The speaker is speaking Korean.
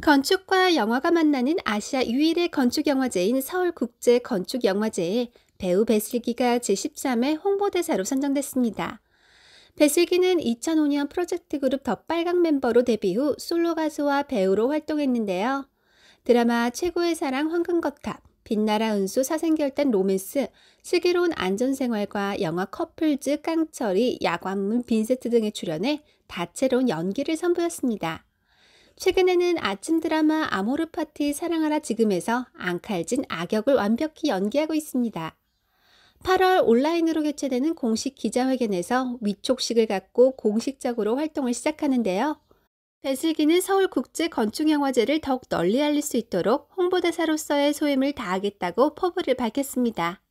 건축과 영화가 만나는 아시아 유일의 건축영화제인 서울국제건축영화제에 배우 배슬기가 제13회 홍보대사로 선정됐습니다. 배슬기는 2005년 프로젝트 그룹 더빨강 멤버로 데뷔 후 솔로 가수와 배우로 활동했는데요. 드라마 최고의 사랑 황금거탑, 빛나라 은수 사생결단 로맨스, 슬기로운 안전생활과 영화 커플즈 깡철이 야관문 빈세트 등에 출연해 다채로운 연기를 선보였습니다. 최근에는 아침 드라마 아모르 파티 사랑하라 지금에서 앙칼진 악역을 완벽히 연기하고 있습니다. 8월 온라인으로 개최되는 공식 기자회견에서 위촉식을 갖고 공식적으로 활동을 시작하는데요. 배슬기는 서울국제건축영화제를 더욱 널리 알릴 수 있도록 홍보대사로서의 소임을 다하겠다고 포부를 밝혔습니다.